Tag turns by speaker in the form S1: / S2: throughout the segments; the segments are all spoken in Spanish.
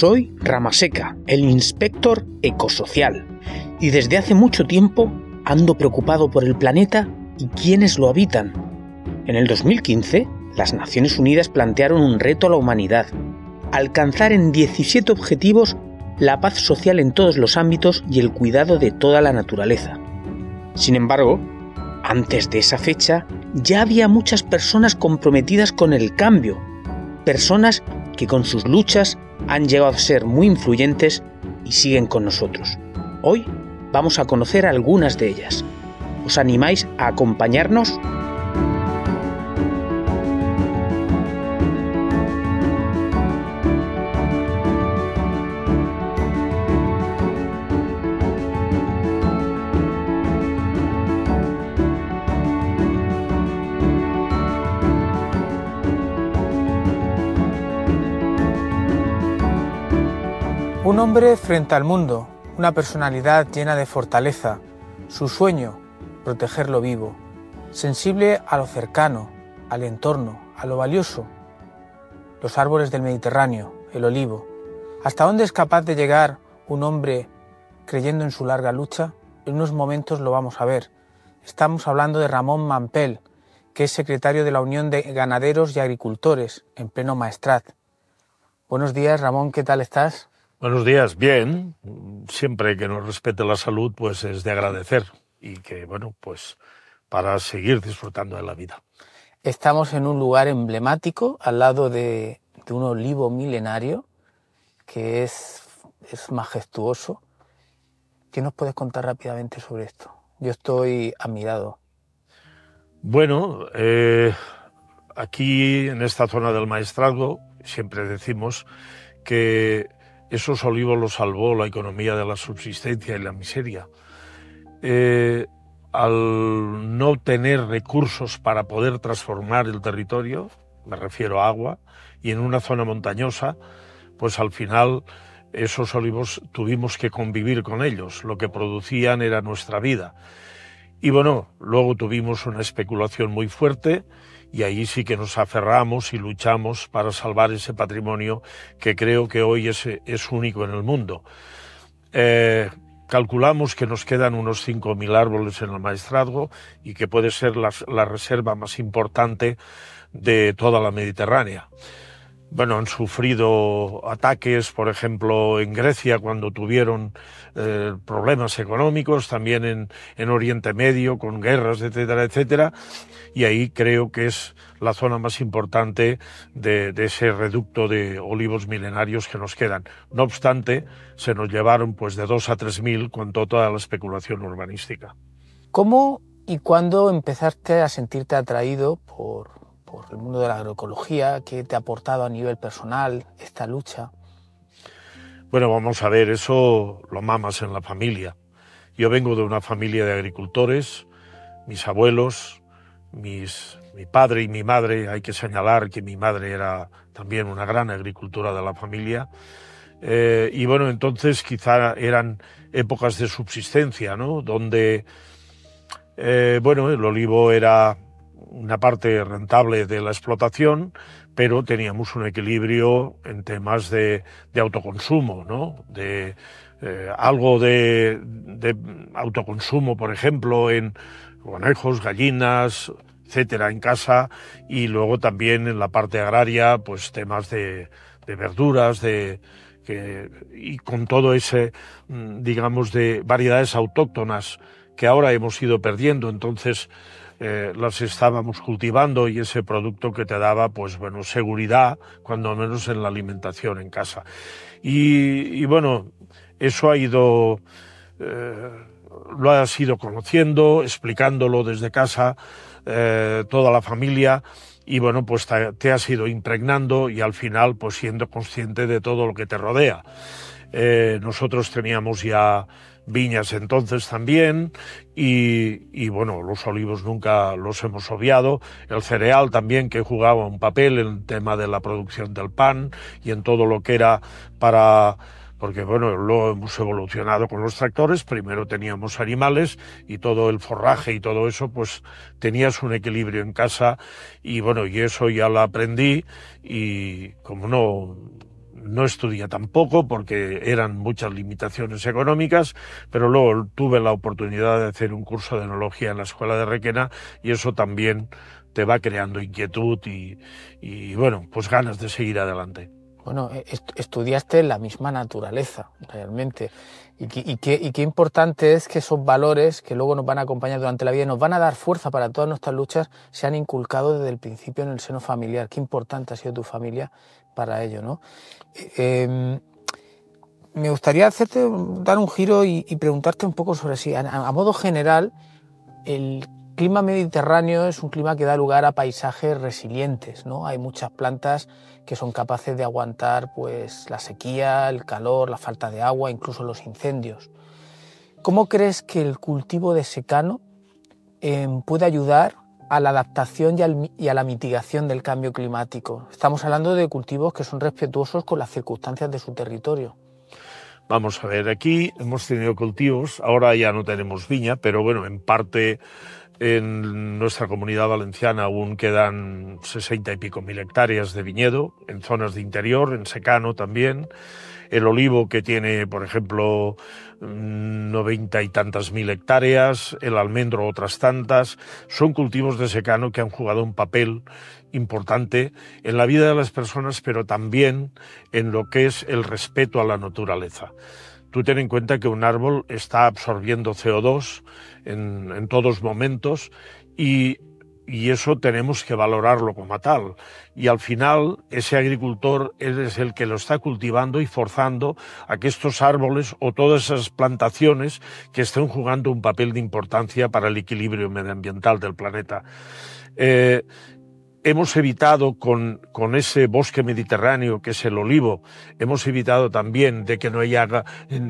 S1: Soy Ramaseca, el inspector ecosocial, y desde hace mucho tiempo ando preocupado por el planeta y quienes lo habitan. En el 2015, las Naciones Unidas plantearon un reto a la humanidad, alcanzar en 17 objetivos la paz social en todos los ámbitos y el cuidado de toda la naturaleza. Sin embargo, antes de esa fecha ya había muchas personas comprometidas con el cambio, personas que con sus luchas han llegado a ser muy influyentes y siguen con nosotros. Hoy vamos a conocer algunas de ellas. ¿Os animáis a acompañarnos? Un hombre frente al mundo, una personalidad llena de fortaleza, su sueño, proteger lo vivo, sensible a lo cercano, al entorno, a lo valioso. Los árboles del Mediterráneo, el olivo. ¿Hasta dónde es capaz de llegar un hombre creyendo en su larga lucha? En unos momentos lo vamos a ver. Estamos hablando de Ramón Mampel, que es secretario de la Unión de Ganaderos y Agricultores, en pleno maestrad. Buenos días, Ramón, ¿qué tal estás?
S2: Buenos días, bien. Siempre que nos respete la salud, pues es de agradecer y que, bueno,
S1: pues para seguir disfrutando de la vida. Estamos en un lugar emblemático, al lado de, un olivo milenario, que es, majestuoso. ¿Qué nos puedes contar rápidamente sobre esto? Yo estoy admirado. Bueno, eh, aquí en
S2: esta zona del maestrazgo siempre decimos que esos olivos los salvó la economía de la subsistencia y la miseria. Eh, al no tener recursos para poder transformar el territorio, me refiero a agua, y en una zona montañosa, pues al final esos olivos tuvimos que convivir con ellos, lo que producían era nuestra vida. Y bueno, luego tuvimos una especulación muy fuerte, y ahí sí que nos aferramos y luchamos para salvar ese patrimonio que creo que hoy es, único en el mundo. Eh, calculamos que nos quedan unos 5.000 árboles en el maestrazgo y que puede ser la reserva más importante de toda la Mediterránea bueno, han sufrido ataques, por ejemplo, en Grecia cuando tuvieron eh, problemas económicos, también en, Oriente Medio con guerras, etcétera, etcétera. Y ahí creo que es la zona más importante de, ese reducto de olivos milenarios que nos quedan. No obstante, se nos llevaron pues de dos a tres mil con toda la especulación urbanística.
S1: ¿Cómo y cuándo empezaste a sentirte atraído por el mundo de la agroecología? ¿Qué te ha aportado a nivel personal esta lucha?
S2: Bueno, vamos a ver, eso lo mamas en la familia. Yo vengo de una familia de agricultores, mis abuelos, mis, mi padre y mi madre, hay que señalar que mi madre era también una gran agricultora de la familia, eh, y bueno, entonces quizá eran épocas de subsistencia, ¿no? Donde, eh, bueno, el olivo era una parte rentable de la explotación, pero teníamos un equilibrio en temas de, autoconsumo, ¿no? De eh, algo de, de, autoconsumo, por ejemplo, en conejos, gallinas, etcétera, en casa, y luego también en la parte agraria, pues temas de, de verduras, de y con todo ese, mm, digamos, de variedades autóctonas que ahora hemos ido perdiendo. Entonces, eh, las estábamos cultivando y ese producto que te daba, pues bueno, seguridad, cuando menos en la alimentación en casa. Y, bueno, eso ha ido... Eh, lo has ido conociendo, explicándolo desde casa, eh, toda la familia, y bueno, pues te, ha has ido impregnando y al final, pues siendo consciente de todo lo que te rodea. nosotros teníamos ya viñas entonces también, y, y, bueno, los olivos nunca los hemos obviado, el cereal también que jugaba un papel en el tema de la producción del pan y en todo lo que era para porque bueno, lo hemos evolucionado con los tractores, primero teníamos animales y todo el forraje y todo eso, pues tenías un equilibrio en casa y bueno, y eso ya lo aprendí y como no, no estudié tampoco porque eran muchas limitaciones económicas, pero luego tuve la oportunidad de hacer un curso de enología en la escuela de Requena y eso también te va creando inquietud y, y bueno, pues ganas de seguir adelante.
S1: Bueno, e-, estudiaste la misma naturaleza, realmente. Y, qué importante es que esos valores que luego nos van a acompañar durante la vida y nos van a dar fuerza para todas nuestras luchas se han inculcado desde el principio en el seno familiar. Qué importante ha sido tu familia para ello, ¿no? Eh, em, me gustaría hacerte dar un giro y, preguntarte un poco sobre si, a modo general, el clima mediterráneo es un clima que da lugar a paisajes resilientes, ¿no? Hay muchas plantas que son capaces de aguantar pues la sequía, el calor, la falta de agua, incluso los incendios. ¿Cómo crees que el cultivo de secano em, puede ayudar a la adaptación y, y, a la mitigación del cambio climático. Estamos hablando de cultivos que son respetuosos con las circunstancias de su territorio.
S2: Vamos a ver, aquí hemos tenido cultivos, ahora ya no tenemos viña, pero bueno, en parte en nuestra comunidad valenciana aún quedan sesenta y pico mil hectáreas de viñedo, en zonas de interior, en secano también. El olivo que tiene, por ejemplo, mm, noventa y tantas mil hectáreas, el almendro otras tantas, son cultivos de secano que han jugado un papel importante en la vida de las personas, pero también en lo que es el respeto a la naturaleza. Tú ten en cuenta que un árbol está absorbiendo CO2 en, en todos momentos y, eso tenemos que valorarlo como tal. Y al final ese agricultor es el que lo está cultivando y forzando a que estos árboles o todas esas plantaciones que estén jugando un papel de importancia para el equilibrio medioambiental del planeta. Eh, hemos evitado con, con, ese bosque mediterráneo que es el olivo, hemos evitado también de que no haya,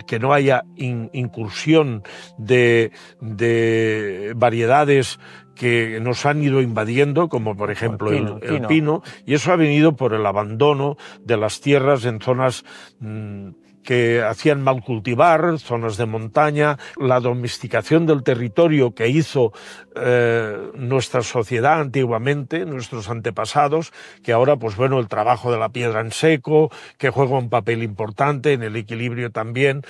S2: que no haya incursión de, de variedades que nos han ido invadiendo, como por ejemplo el pino, y eso ha venido por el abandono de las tierras en zonas... Mm, que hacían mal cultivar, zonas de montaña, la domesticación del territorio que hizo eh, nuestra sociedad antiguamente, nuestros antepasados, que ahora, pues bueno, el trabajo de la piedra en seco, que juega un papel importante en el equilibrio también,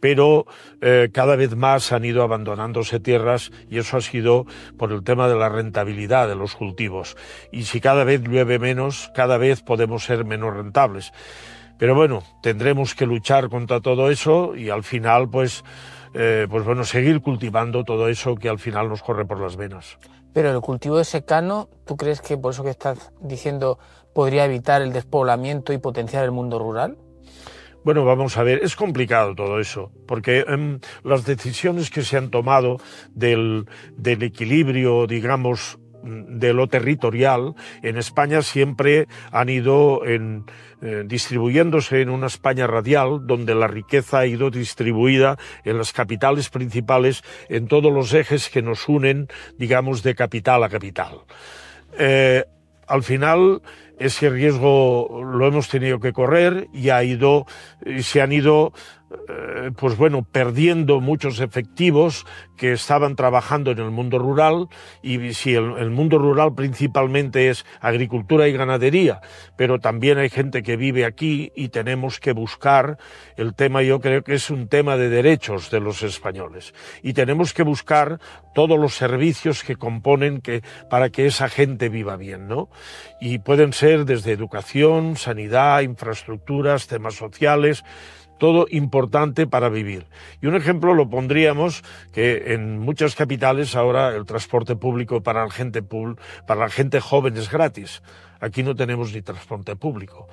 S2: pero eh, cada vez más han ido abandonándose tierras y eso ha sido por el tema de la rentabilidad de los cultivos. Y si cada vez llueve menos, cada vez podemos ser menos rentables. Pero bueno, tendremos que luchar contra todo eso y al final, pues, eh, pues bueno, seguir cultivando todo eso que al final nos corre por las venas.
S1: Pero el cultivo de secano, ¿tú crees que por eso que estás diciendo podría evitar el despoblamiento y potenciar el mundo rural?
S2: Bueno, vamos a ver, es complicado todo eso, porque em, las decisiones que se han tomado del, del equilibrio, digamos, de lo territorial en España siempre han ido en, eh, distribuyéndose en una España radial donde la riqueza ha ido distribuida en las capitales principales, en todos los ejes que nos unen, digamos, de capital a capital. Eh, al final, ese riesgo lo hemos tenido que correr y ha ido, se han ido eh, pues bueno, perdiendo muchos efectivos que estaban trabajando en el mundo rural y si el, mundo rural principalmente es agricultura y ganadería, pero también hay gente que vive aquí y tenemos que buscar el tema, yo creo que es un tema de derechos de los españoles y tenemos que buscar todos los servicios que componen que, para que esa gente viva bien, ¿no? Y pueden ser desde educación, sanidad, infraestructuras, temas sociales, todo importante para vivir. Y un ejemplo lo pondríamos que en muchas capitales ahora el transporte público para la gente, para la gente joven es gratis. Aquí no tenemos ni transporte público.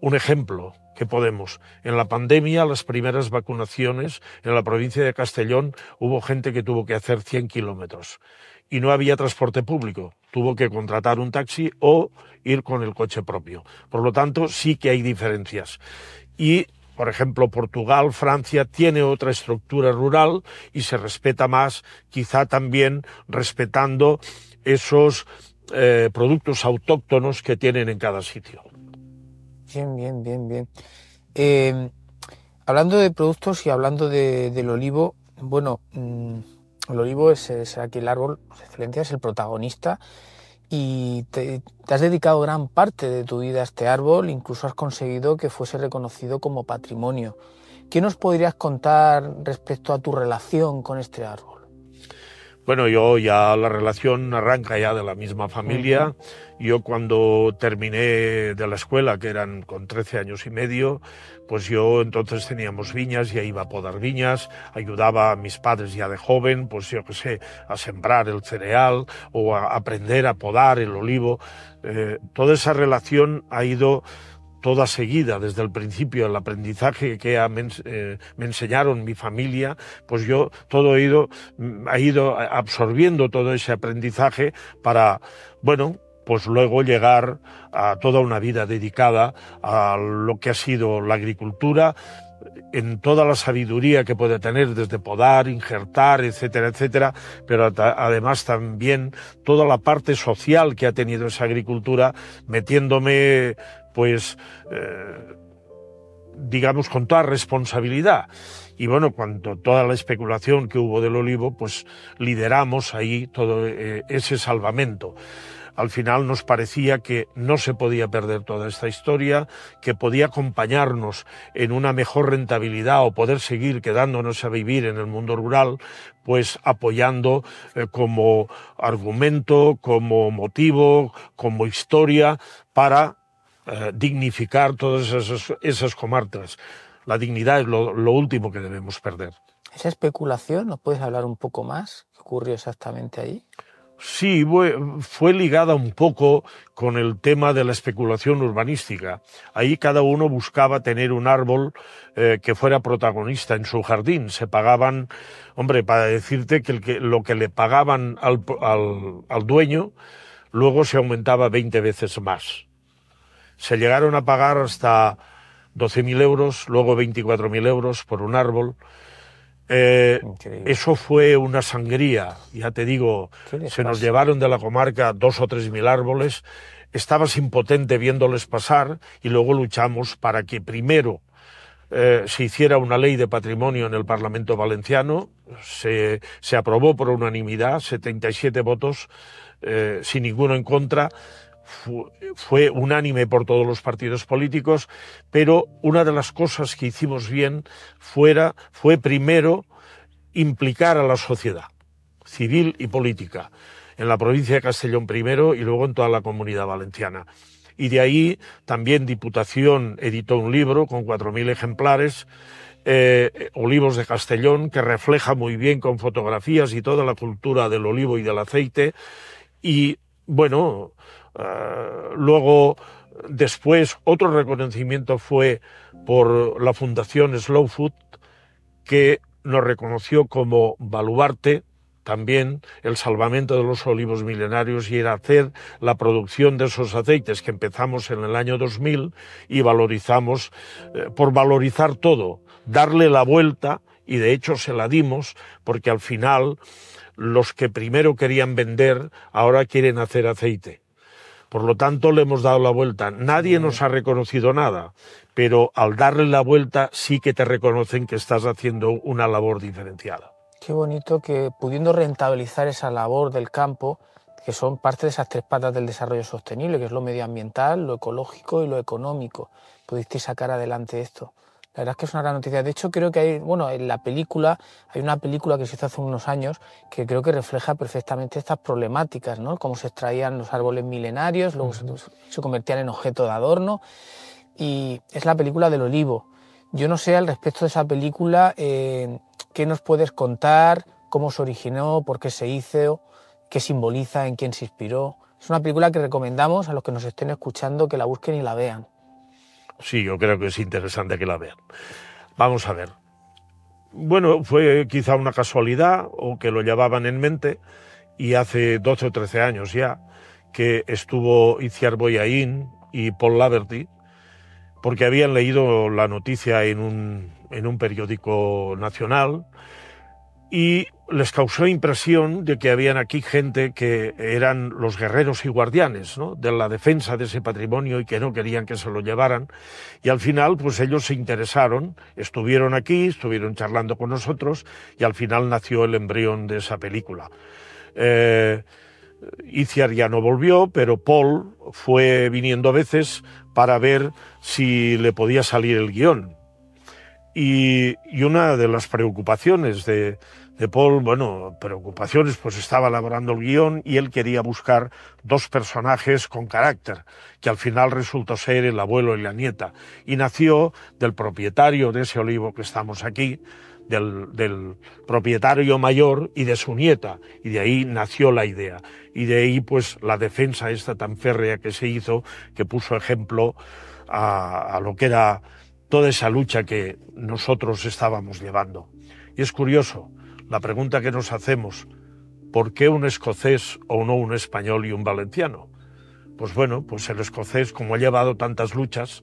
S2: Un ejemplo que podemos. En la pandemia, las primeras vacunaciones en la provincia de Castellón hubo gente que tuvo que hacer 100 kilómetros y no había transporte público. Tuvo que contratar un taxi o ir con el coche propio. Por lo tanto, sí que hay diferencias. Y por ejemplo, Portugal, Francia, tiene otra estructura rural y se respeta más, quizá también respetando esos eh, productos autóctonos que tienen en cada
S1: sitio. Bien, bien, bien, bien. Em, hablando de productos y hablando del olivo, bueno, mm, el olivo es, el árbol, excelencia, es el protagonista y te, has dedicado gran parte de tu vida a este árbol, incluso has conseguido que fuese reconocido como patrimonio. ¿Qué nos podrías contar respecto a tu relación con este árbol?
S2: Bueno, yo ya la relación arranca ya de la misma familia. Yo cuando terminé de la escuela, que eran con 13 años y medio, pues yo entonces teníamos viñas, ya iba a podar viñas, ayudaba a mis padres ya de joven, pues yo qué sé, a sembrar el cereal o a aprender a podar el olivo. Eh, toda esa relación ha ido toda seguida desde el principio, el aprendizaje que eh, me, enseñaron mi familia, pues yo todo he ido, mm, ha ido absorbiendo todo ese aprendizaje para, bueno, pues luego llegar a toda una vida dedicada a lo que ha sido la agricultura, en toda la sabiduría que puede tener, desde podar, injertar, etcétera, etcétera, pero además también toda la parte social que ha tenido esa agricultura, metiéndome pues, eh, digamos, con toda responsabilidad. Y bueno, cuando toda la especulación que hubo del olivo, pues lideramos ahí todo eh, ese salvamento. Al final nos parecía que no se podía perder toda esta historia, que podía acompañarnos en una mejor rentabilidad o poder seguir quedándonos a vivir en el mundo rural, pues apoyando eh, como argumento, como motivo, como historia para eh, dignificar todas esas, esas, comarcas. La dignidad es lo, último que debemos perder.
S1: ¿Esa especulación nos puedes hablar un poco más? ¿Qué ocurrió exactamente ahí?
S2: Sí, fue ligada un poco con el tema de la especulación urbanística. Ahí cada uno buscaba tener un árbol eh, que fuera protagonista en su jardín. Se pagaban, hombre, para decirte que, lo que le pagaban al, al, dueño, luego se aumentaba 20 veces más. Se llegaron a pagar hasta 12.000 euros, luego 24.000 euros por un árbol. Eh, eso fue una sangría, ya te digo, se nos llevaron de la comarca dos o tres mil árboles, estabas impotente viéndoles pasar y luego luchamos para que primero eh, se hiciera una ley de patrimonio en el Parlamento valenciano, se, se aprobó por unanimidad, 77 votos, eh, sin ninguno en contra fue unánime por todos los partidos políticos, pero una de las cosas que hicimos bien fuera, fue primero implicar a la sociedad civil y política en la provincia de Castellón primero y luego en toda la comunidad valenciana. Y de ahí también Diputación editó un libro con 4.000 ejemplares, eh, Olivos de Castellón, que refleja muy bien con fotografías y toda la cultura del olivo y del aceite. Y bueno, eh, luego, después, otro reconocimiento fue por la Fundación Slow Food, que nos reconoció como baluarte también el salvamento de los olivos milenarios y era hacer la producción de esos aceites que empezamos en el año 2000 y valorizamos, eh, por valorizar todo, darle la vuelta y de hecho se la dimos porque al final los que primero querían vender ahora quieren hacer aceite por lo tanto, le hemos dado la vuelta. Nadie nos ha reconocido nada, pero al darle la vuelta sí que te reconocen que estás haciendo una labor diferenciada.
S1: Qué bonito que pudiendo rentabilizar esa labor del campo, que son parte de esas tres patas del desarrollo sostenible, que es lo medioambiental, lo ecológico y lo económico. pudiste sacar adelante esto. La verdad es que es una gran noticia. De hecho, creo que hay, bueno, en la película, hay una película que se hizo hace unos años que creo que refleja perfectamente estas problemáticas, ¿no? Cómo se extraían los árboles milenarios, luego se, convertían en objeto de adorno. Y es la película del olivo. Yo no sé al respecto de esa película eh, qué nos puedes contar, cómo se originó, por qué se hizo, qué simboliza, en quién se inspiró. Es una película que recomendamos a los que nos estén escuchando que la busquen y la vean.
S2: Sí, yo creo que es interesante que la vean. Vamos a ver. Bueno, fue quizá una casualidad o que lo llevaban en mente y hace 12 o 13 años ya que estuvo Itziar Boyain y Paul Laverty porque habían leído la noticia en un, en un periódico nacional y les causó impresión de que habían aquí gente que eran los guerreros y guardianes ¿no? de la defensa de ese patrimonio y que no querían que se lo llevaran. Y al final, pues ellos se interesaron, estuvieron aquí, estuvieron charlando con nosotros y al final nació el embrión de esa película. Eh, ya no volvió, pero Paul fue viniendo a veces para ver si le podía salir el guión. y una de las preocupaciones de, de eh, Paul, bueno, preocupaciones, pues estaba elaborando el guión y él quería buscar dos personajes con carácter, que al final resultó ser el abuelo y la nieta. Y nació del propietario de ese olivo que estamos aquí, del, del, propietario mayor y de su nieta. Y de ahí nació la idea. Y de ahí, pues, la defensa esta tan férrea que se hizo, que puso ejemplo a lo que era toda esa lucha que nosotros estábamos llevando. Y es curioso, la pregunta que nos hacemos, ¿por qué un escocés o no un español y un valenciano? Pues bueno, pues el escocés, como ha llevado tantas luchas,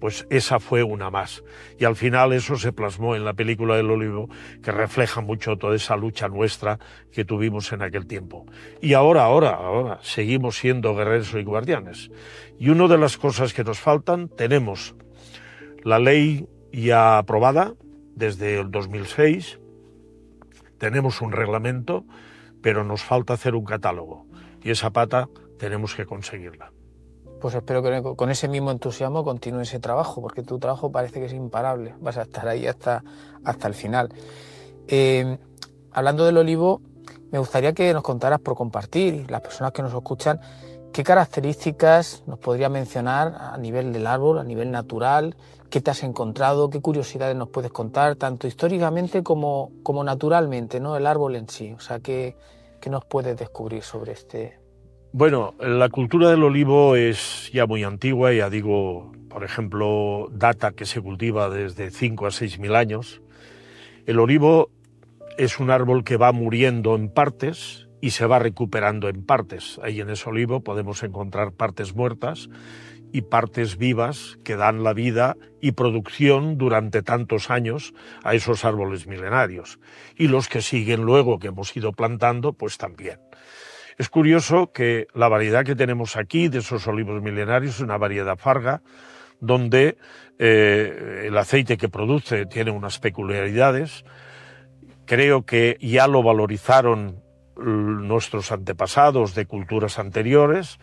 S2: pues esa fue una más. Y al final eso se plasmó en la película del olivo, que refleja mucho toda esa lucha nuestra que tuvimos en aquel tiempo. Y ahora, ahora, ahora, seguimos siendo guerreros y guardianes. Y una de las cosas que nos faltan, tenemos la ley ya aprobada desde el 2006, tenemos un reglamento, pero nos falta hacer un catálogo y esa pata tenemos que conseguirla.
S1: Pues espero que con ese mismo entusiasmo continúe ese trabajo, porque tu trabajo parece que es imparable, vas a estar ahí hasta, hasta el final. Eh, hablando del olivo, me gustaría que nos contaras por compartir, las personas que nos escuchan, qué características nos podría mencionar a nivel del árbol, a nivel natural, qué te has encontrado, qué curiosidades nos puedes contar, tanto históricamente como, como naturalmente, ¿no? El árbol en sí. O sea, ¿qué, ¿qué nos puedes descubrir sobre este?
S2: Bueno, la cultura del olivo es ya muy antigua, ya digo, por ejemplo, data que se cultiva desde 5 a 6 mil años. El olivo es un árbol que va muriendo en partes y se va recuperando en partes. Ahí en ese olivo podemos encontrar partes muertas y partes vivas que dan la vida y producción durante tantos años a esos árboles milenarios. Y los que siguen luego, que hemos ido plantando, pues también. Es curioso que la variedad que tenemos aquí de esos olivos milenarios es una variedad farga, donde eh, el aceite que produce tiene unas peculiaridades. Creo que ya lo valorizaron nuestros antepasados de culturas anteriores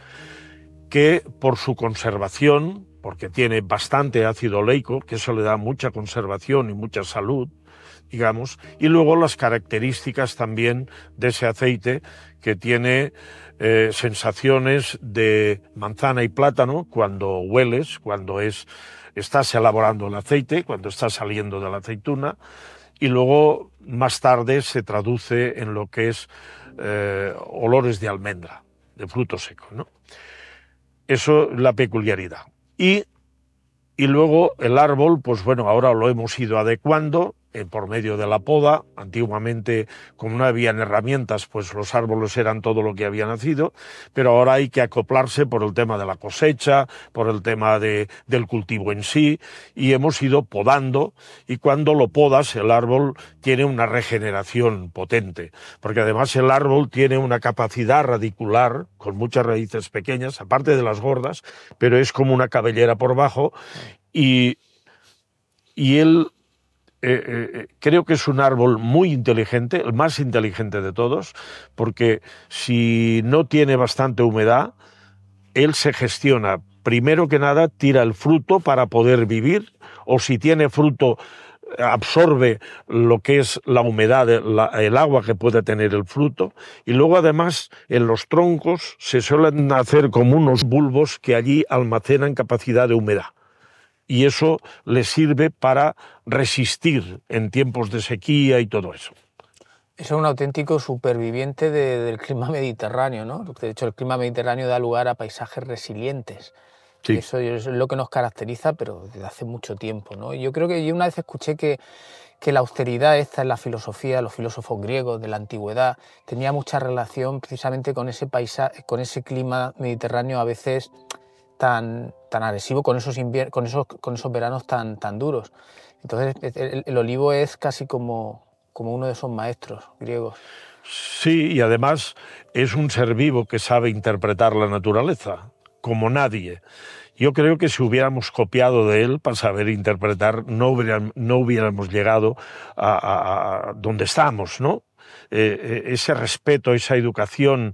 S2: que por su conservación, porque tiene bastante ácido oleico, que eso le da mucha conservación y mucha salud, digamos, y luego las características también de ese aceite que tiene eh, sensaciones de manzana y plátano cuando hueles, cuando es, estás elaborando el aceite, cuando está saliendo de la aceituna, y luego más tarde se traduce en lo que es eh, olores de almendra, de fruto seco, ¿no? Eso es la peculiaridad. Y, y luego el árbol, pues bueno, ahora lo hemos ido adecuando eh, por medio de la poda. Antiguamente, como no habían herramientas, pues los árboles eran todo lo que había nacido, pero ahora hay que acoplarse por el tema de la cosecha, por el tema de, del cultivo en sí, y hemos ido podando, y cuando lo podas, el árbol tiene una regeneración potente, porque además el árbol tiene una capacidad radicular, con muchas raíces pequeñas, aparte de las gordas, pero es como una cabellera por bajo, y, y él eh, eh, eh, creo que es un árbol muy inteligente, el más inteligente de todos, porque si no tiene bastante humedad, él se gestiona. Primero que nada, tira el fruto para poder vivir, o si tiene fruto, absorbe lo que es la humedad, el agua que puede tener el fruto. Y luego además en los troncos se suelen hacer como unos bulbos que allí almacenan capacidad de humedad y eso le sirve para resistir en tiempos de sequía y todo eso.
S1: Es un auténtico superviviente del clima mediterráneo, ¿no? De hecho, el clima mediterráneo da lugar a paisajes resilientes. Eso es lo que nos caracteriza, pero desde hace mucho tiempo, ¿no? Yo creo que yo una vez escuché que, que la austeridad, esta es la filosofía, los filósofos griegos de la antigüedad, tenía mucha relación precisamente con ese, paisa, con ese clima mediterráneo a veces tan, tan agresivo, con esos, con esos, con esos veranos tan, tan duros. Entonces el, olivo es casi como, uno de esos maestros griegos.
S2: Sí, y además es un ser vivo que sabe interpretar la naturaleza, como nadie. Yo creo que si hubiéramos copiado de él para saber interpretar, no hubiéramos, llegado a, donde estamos, ¿no? Eh, eh, ese respeto, esa educación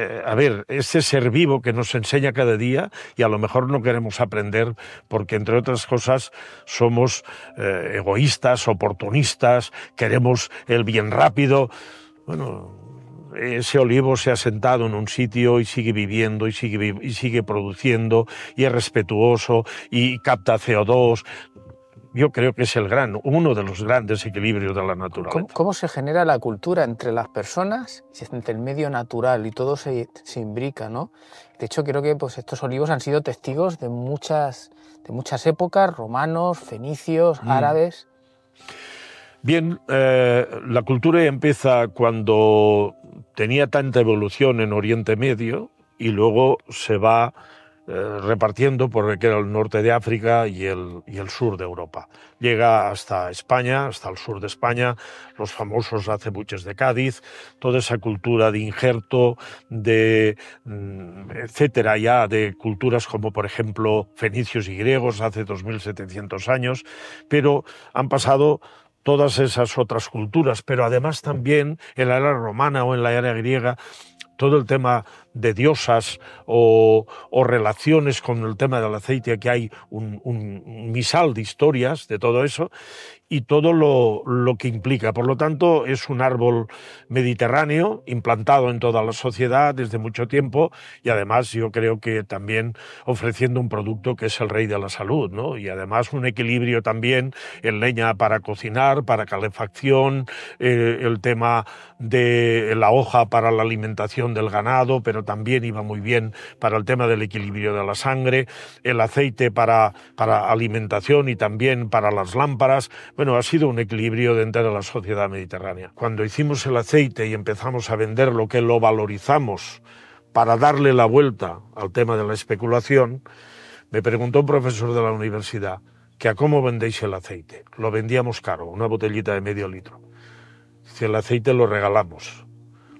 S2: eh, a ver, ese ser vivo que nos enseña cada día y a lo mejor no queremos aprender porque, entre otras cosas, somos eh, egoístas, oportunistas, queremos el bien rápido. Bueno, ese olivo se ha sentado en un sitio y sigue viviendo y sigue, y sigue produciendo y es respetuoso y capta CO2 yo creo que es el uno de los grandes equilibrios de la naturaleza.
S1: ¿Cómo, se genera la cultura entre las personas, entre el medio natural y todo se, imbrica, ¿no? De hecho, creo que pues, estos olivos han sido testigos de muchas, de muchas épocas, romanos, fenicios, mm. árabes.
S2: Bien, eh, la cultura empieza cuando tenía tanta evolución en Oriente Medio y luego se va eh, repartiendo por era el norte de África y el, y el sur de Europa. Llega hasta España, hasta el sur de España, los famosos acebuches de Cádiz, toda esa cultura de injerto, de mm, etcétera, ya de culturas como por ejemplo fenicios y griegos hace 2700 años, pero han pasado todas esas otras culturas, pero además también en la era romana o en la era griega, todo el tema de diosas o, o, relaciones con el tema del aceite, que hay un, misal de historias de todo eso y todo lo, lo, que implica. Por lo tanto, es un árbol mediterráneo implantado en toda la sociedad desde mucho tiempo y además yo creo que también ofreciendo un producto que es el rey de la salud, ¿no? Y además un equilibrio también en leña para cocinar, para calefacción, eh, el tema de la hoja para la alimentación del ganado, pero también iba muy bien para el tema del equilibrio de la sangre, el aceite para, para alimentación y también para las lámparas. Bueno, ha sido un equilibrio dentro de la sociedad mediterránea. Cuando hicimos el aceite y empezamos a venderlo, que lo valorizamos para darle la vuelta al tema de la especulación, me preguntó un profesor de la universidad que a cómo vendéis el aceite. Lo vendíamos caro, una botellita de medio litro. Si el aceite lo regalamos,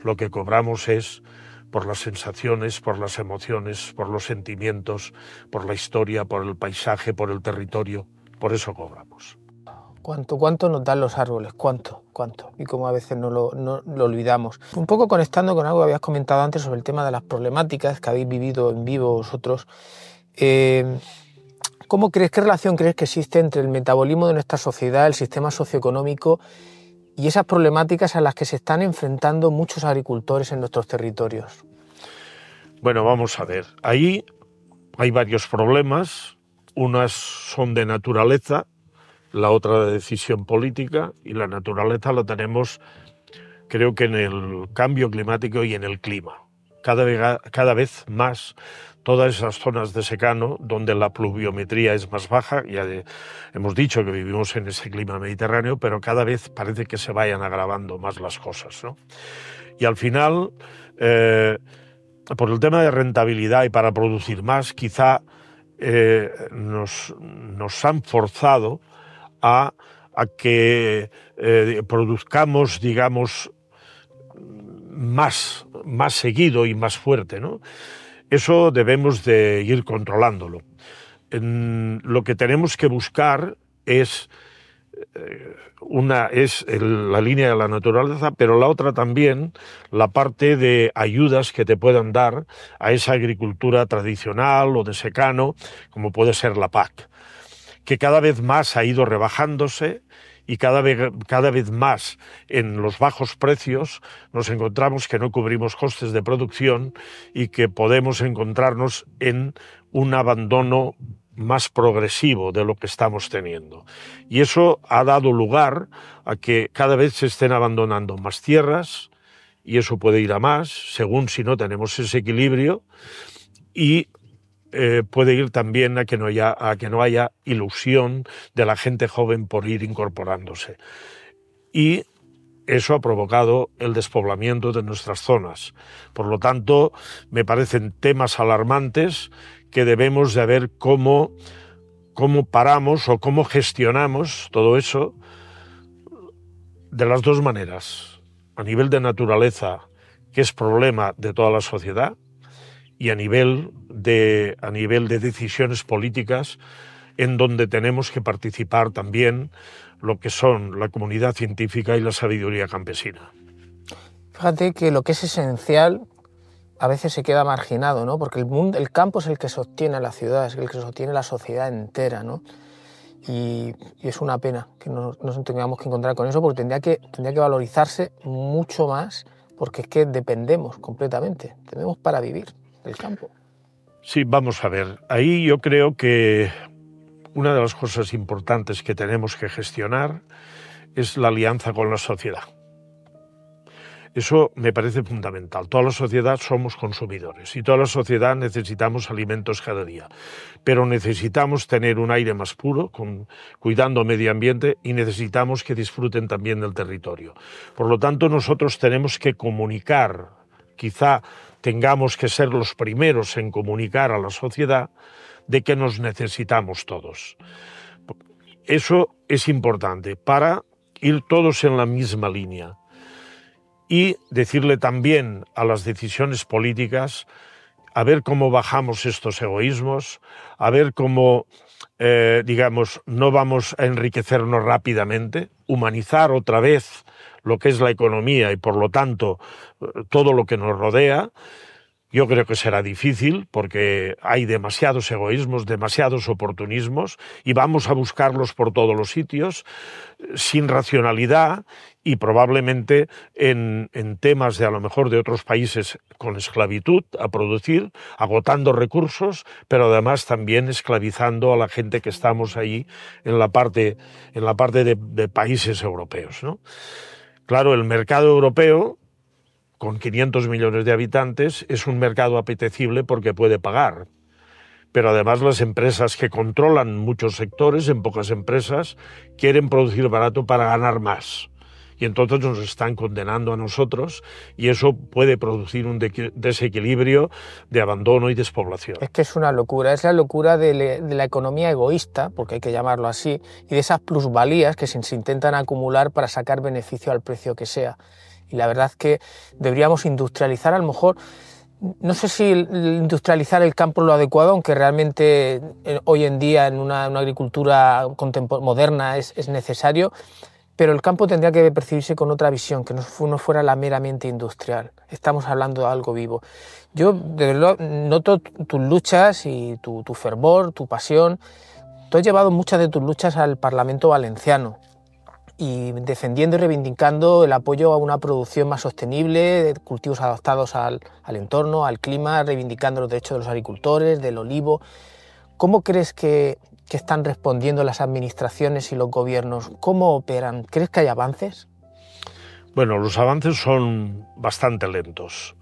S2: lo que cobramos es por las sensaciones, por las emociones, por los sentimientos, por la historia, por el paisaje, por el territorio. Por eso cobramos.
S1: ¿Cuánto, cuánto nos dan los árboles? ¿Cuánto? ¿Cuánto? Y como a veces no lo, olvidamos. Un poco conectando con algo que habías comentado antes sobre el tema de las problemáticas que habéis vivido en vivo vosotros. Eh, ¿Cómo crees, qué relación crees que existe entre el metabolismo de nuestra sociedad, el sistema socioeconómico y esas problemáticas a las que se están enfrentando muchos agricultores en nuestros territorios.
S2: Bueno, vamos a ver. Ahí hay varios problemas. Unas son de naturaleza, la otra de decisión política y la naturaleza la tenemos creo que en el cambio climático y en el clima. Cada vez, cada vez más todas esas zonas de secano donde la pluviometría es más baja, ya hemos dicho que vivimos en ese clima mediterráneo, pero cada vez parece que se vayan agravando más las cosas. ¿no? Y al final, eh, por el tema de rentabilidad y para producir más, quizá eh, nos, nos, han forzado a, que eh, produzcamos, digamos, más, más seguido y más fuerte. ¿no? Eso debemos de ir controlándolo. lo que tenemos que buscar es eh, una es la línea de la naturaleza, pero la otra también, la parte de ayudas que te puedan dar a esa agricultura tradicional o de secano, como puede ser la PAC, que cada vez más ha ido rebajándose y cada vez, cada vez más en los bajos precios nos encontramos que no cubrimos costes de producción y que podemos encontrarnos en un abandono más progresivo de lo que estamos teniendo. Y eso ha dado lugar a que cada vez se estén abandonando más tierras, y eso puede ir a más, según si no tenemos ese equilibrio, y eh, puede ir también a que, no haya, a que no haya ilusión de la gente joven por ir incorporándose. Y eso ha provocado el despoblamiento de nuestras zonas. Por lo tanto, me parecen temas alarmantes que debemos de ver cómo, cómo paramos o cómo gestionamos todo eso de las dos maneras. A nivel de naturaleza, que es problema de toda la sociedad, y a nivel a nivel de decisiones políticas en donde tenemos que participar también lo que son la comunidad científica y la sabiduría campesina.
S1: Fíjate que lo que es esencial a veces se queda marginado, ¿no? Porque el, mundo, el campo es el que sostiene a la ciudad, es el que sostiene a la sociedad entera, ¿no? Y, es una pena que nos, nos, tengamos que encontrar con eso porque tendría que, tendría que valorizarse mucho más porque es que dependemos completamente, tenemos para vivir el campo.
S2: Sí, vamos a ver. Ahí yo creo que una de las cosas importantes que tenemos que gestionar es la alianza con la sociedad. Eso me parece fundamental. Toda la sociedad somos consumidores y toda la sociedad necesitamos alimentos cada día. Pero necesitamos tener un aire más puro, cuidando medio ambiente y necesitamos que disfruten también del territorio. Por lo tanto, nosotros tenemos que comunicar, quizá tengamos que ser los primeros en comunicar a la sociedad de que nos necesitamos todos. Eso es importante para ir todos en la misma línea y decirle también a las decisiones políticas a ver cómo bajamos estos egoísmos, a ver cómo, eh, digamos, no vamos a enriquecernos rápidamente, humanizar otra vez lo que es la economía y por lo tanto todo lo que nos rodea, yo creo que será difícil porque hay demasiados egoísmos, demasiados oportunismos y vamos a buscarlos por todos los sitios sin racionalidad y probablemente en, en, temas de a lo mejor de otros países con esclavitud a producir, agotando recursos, pero además también esclavizando a la gente que estamos ahí en la parte, en la parte de, de países europeos. ¿no? Claro, el mercado europeo, con 500 millones de habitantes, es un mercado apetecible porque puede pagar. Pero además las empresas que controlan muchos sectores, en pocas empresas, quieren producir barato para ganar más y entonces nos están condenando a nosotros y eso puede producir un desequilibrio de abandono y despoblación.
S1: Es que es una locura, es la locura de, la economía egoísta, porque hay que llamarlo así, y de esas plusvalías que se, intentan acumular para sacar beneficio al precio que sea. Y la verdad es que deberíamos industrializar a lo mejor no sé si industrializar el campo lo adecuado, aunque realmente eh, hoy en día en una, agricultura moderna es, es, necesario, pero el campo tendría que percibirse con otra visión, que no, fuera la meramente industrial. Estamos hablando de algo vivo. Yo, noto tus luchas y tu, fervor, tu pasión. Te has llevado muchas de tus luchas al Parlamento valenciano y defendiendo y reivindicando el apoyo a una producción más sostenible, de cultivos adaptados al, al entorno, al clima, reivindicando los derechos de los agricultores, del olivo. ¿Cómo crees que ...que están respondiendo las administraciones y los gobiernos? ¿Cómo operan? ¿Crees que hay avances?
S2: Bueno, los avances son bastante lentos.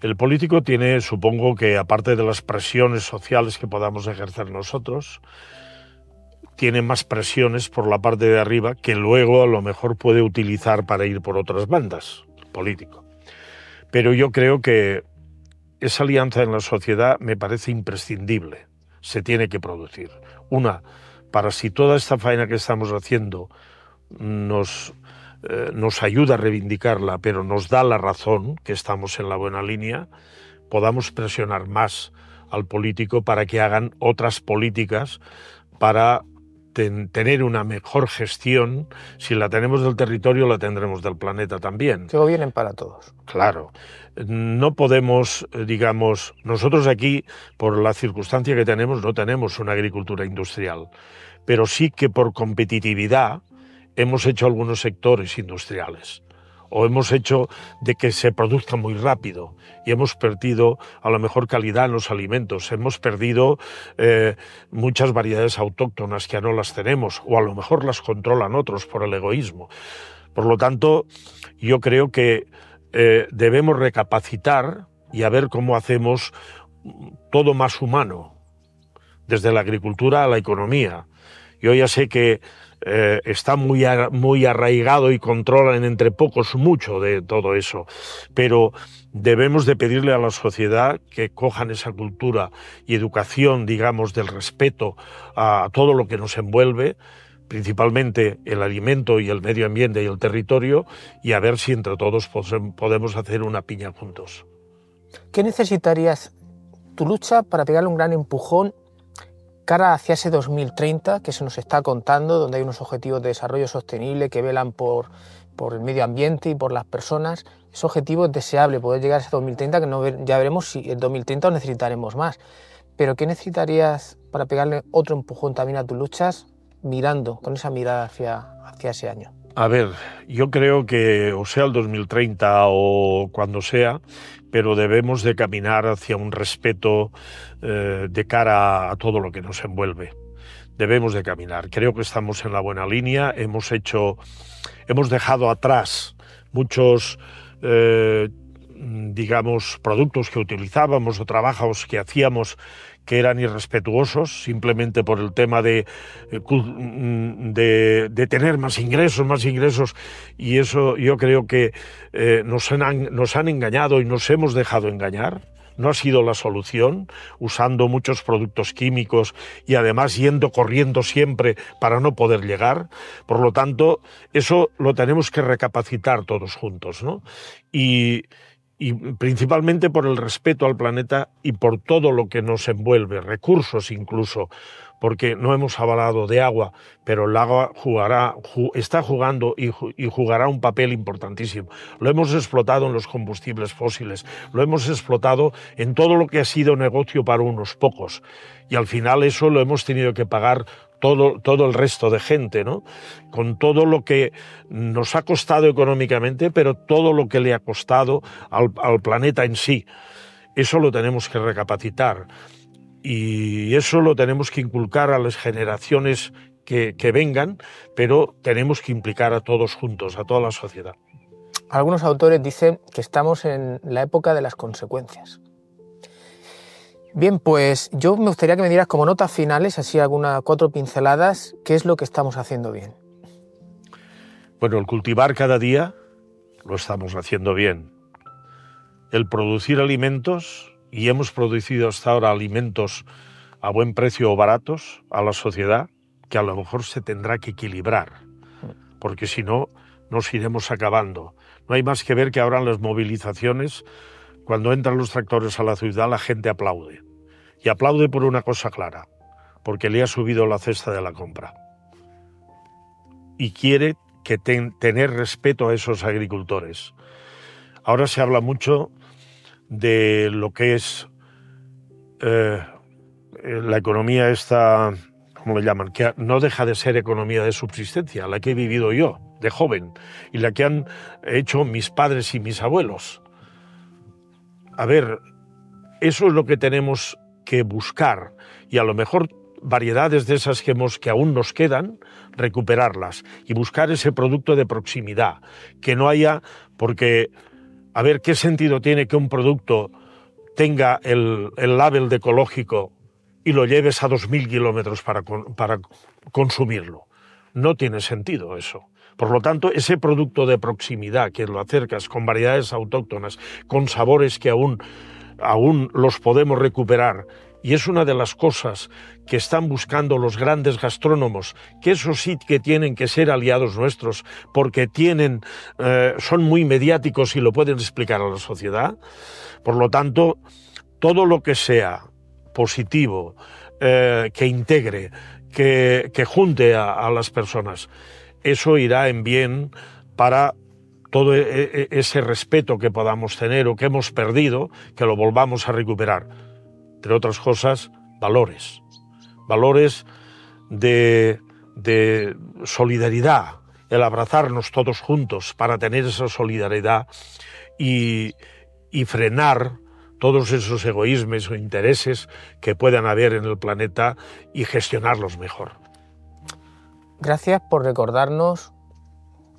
S2: El político tiene, supongo que aparte de las presiones sociales que podamos ejercer nosotros, tiene más presiones por la parte de arriba que luego a lo mejor puede utilizar para ir por otras bandas, político. Pero yo creo que esa alianza en la sociedad me parece imprescindible se tiene que producir. Una, para si toda esta faena que estamos haciendo nos, eh, nos ayuda a reivindicarla, pero nos da la razón que estamos en la buena línea, podamos presionar más al político para que hagan otras políticas para tener una mejor gestión, si la tenemos del territorio, la tendremos del planeta también. Que gobiernen para todos. Claro. No podemos, eh, digamos, nosotros aquí, por la circunstancia que tenemos, no tenemos una agricultura industrial, pero sí que por competitividad hemos hecho algunos sectores industriales o hemos hecho de que se produzca muy rápido y hemos perdido a lo mejor calidad en los alimentos, hemos perdido eh, muchas variedades autóctonas que ya no las tenemos o a lo mejor las controlan otros por el egoísmo. Por lo tanto, yo creo que eh, debemos recapacitar y a ver cómo hacemos todo más humano, desde la agricultura a la economía. Yo ya sé que eh, está muy, muy arraigado y controlan entre pocos mucho de todo eso. Pero debemos de pedirle a la sociedad que cojan esa cultura y educación, digamos, del respeto a todo lo que nos envuelve principalmente el alimento y el medio ambiente y el territorio, y a ver si entre todos podemos hacer una piña juntos.
S1: ¿Qué necesitarías tu lucha para pegarle un gran empujón cara hacia ese 2030 que se nos está contando, donde hay unos objetivos de desarrollo sostenible que velan por, el medio ambiente y por las personas, ese objetivo es deseable, poder llegar a ese 2030, que no, ya veremos si en 2030 necesitaremos más. Pero ¿qué necesitarías para pegarle otro empujón también a tus luchas mirando, con esa mirada hacia, hacia ese año?
S2: A ver, yo creo que o sea el 2030 o cuando sea, pero debemos de caminar hacia un respeto eh, de cara a todo lo que nos envuelve. Debemos de caminar. Creo que estamos en la buena línea. Hemos hecho, hemos dejado atrás muchos eh, digamos, productos que utilizábamos o trabajos que hacíamos que eran irrespetuosos, simplemente por el tema de, eh, mm, de, tener más ingresos, más ingresos, y eso yo creo que eh, nos, han, nos han engañado y nos hemos dejado engañar. No ha sido la solución, usando muchos productos químicos y además yendo corriendo siempre para no poder llegar. Por lo tanto, eso lo tenemos que recapacitar todos juntos, ¿no? Y, y principalmente por el respeto al planeta y por todo lo que nos envuelve, recursos incluso, porque no hemos avalado de agua, pero el agua jugará, está jugando y, jugará un papel importantísimo. Lo hemos explotado en los combustibles fósiles, lo hemos explotado en todo lo que ha sido negocio para unos pocos y al final eso lo hemos tenido que pagar todo, el resto de gente, ¿no? Con todo lo que nos ha costado económicamente, pero todo lo que le ha costado al, planeta en sí. Eso lo tenemos que recapacitar y eso lo tenemos que inculcar a las generaciones que, vengan, pero tenemos que implicar a todos juntos, a toda la sociedad.
S1: Algunos autores dicen que estamos en la época de las consecuencias. Bien, pues yo me gustaría que me dieras como notas finales, así algunas cuatro pinceladas, qué es lo que estamos haciendo bien.
S2: Bueno, el cultivar cada día lo estamos haciendo bien. El producir alimentos, y hemos producido hasta ahora alimentos a buen precio o baratos a la sociedad, que a lo mejor se tendrá que equilibrar, porque si no, nos iremos acabando. No hay más que ver que ahora las movilizaciones cuando entran los tractores a la ciudad, la gente aplaude. Y aplaude por una cosa clara, porque le ha subido la cesta de la compra. Y quiere que tener respeto a esos agricultores. Ahora se habla mucho de lo que es eh, eh, la economía esta, como le llaman? Que no deja de ser economía de subsistencia, la que he vivido yo de joven y la que han hecho mis padres y mis abuelos a ver, eso es lo que tenemos que buscar y a lo mejor variedades de esas que, que aún nos quedan, recuperarlas y buscar ese producto de proximidad, que no haya, porque, a ver, ¿qué sentido tiene que un producto tenga el, label de ecológico y lo lleves a 2.000 kilómetros para consumirlo? No tiene sentido eso. Por lo tanto, ese producto de proximidad que lo acercas con variedades autóctonas, con sabores que aún, aún los podemos recuperar, y es una de las cosas que están buscando los grandes gastrónomos, que eso sí que tienen que ser aliados nuestros, porque tienen, eh, son muy mediáticos y lo pueden explicar a la sociedad. Por lo tanto, todo lo que sea positivo, eh, que integre, que, que junte a las personas, eso irá en bien para todo e, e, e, ese respeto que podamos tener o que hemos perdido, que lo volvamos a recuperar. Entre otras cosas, valores. Valores de, solidaridad, el abrazarnos todos juntos para tener esa solidaridad y, y frenar todos esos egoísmos o intereses que puedan haber en el planeta y gestionarlos mejor.
S1: Gracias por recordarnos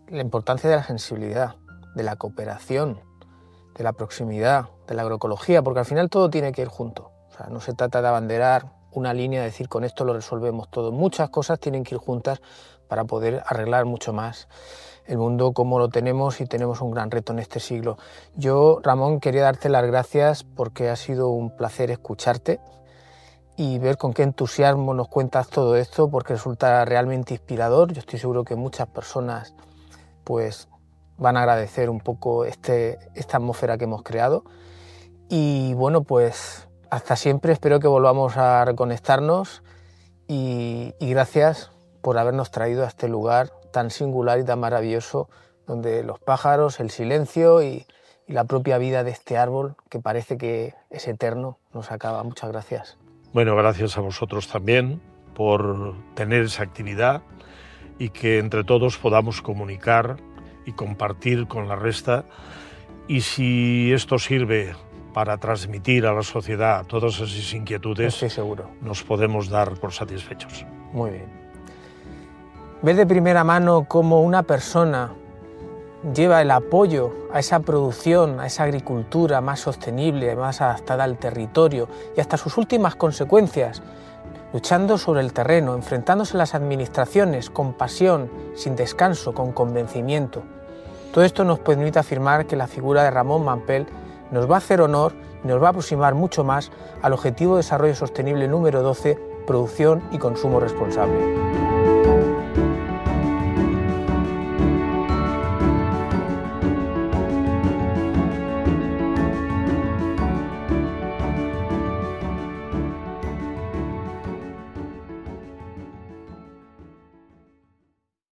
S1: la importancia de la sensibilidad, de la cooperación, de la proximidad, de la agroecología, porque al final todo tiene que ir junto. sea, no se trata de abanderar una línea, de decir con esto lo resolvemos todo. Muchas cosas tienen que ir juntas para poder arreglar mucho más el mundo como lo tenemos y tenemos un gran reto en este siglo. Yo, Ramón, quería darte las gracias porque ha sido un placer escucharte, y ver con qué entusiasmo nos cuentas todo esto porque resulta realmente inspirador. Yo estoy seguro que muchas personas pues van a agradecer un poco este, esta atmósfera que hemos creado. Y bueno, pues hasta siempre, espero que volvamos a reconectarnos y, gracias por habernos traído a este lugar tan singular y tan maravilloso donde los pájaros, el silencio y la propia vida de este árbol que parece que es eterno nos acaba. Muchas gracias.
S2: Bueno, gracias a vosotros también por tener esa actividad y que entre todos podamos comunicar y compartir con la resta. Y si esto sirve para transmitir a la sociedad todas esas inquietudes, seguro. nos podemos dar por satisfechos.
S1: Muy bien. Ve de primera mano cómo una persona lleva el apoyo a esa producción, a esa agricultura más sostenible, más adaptada al territorio y hasta sus últimas consecuencias, luchando sobre el terreno, enfrentándose a las administraciones con pasión, sin descanso, con convencimiento. Todo esto nos permite afirmar que la figura de Ramón Mampel nos va a hacer honor y nos va a aproximar mucho más al Objetivo de Desarrollo Sostenible número 12, producción y consumo responsable.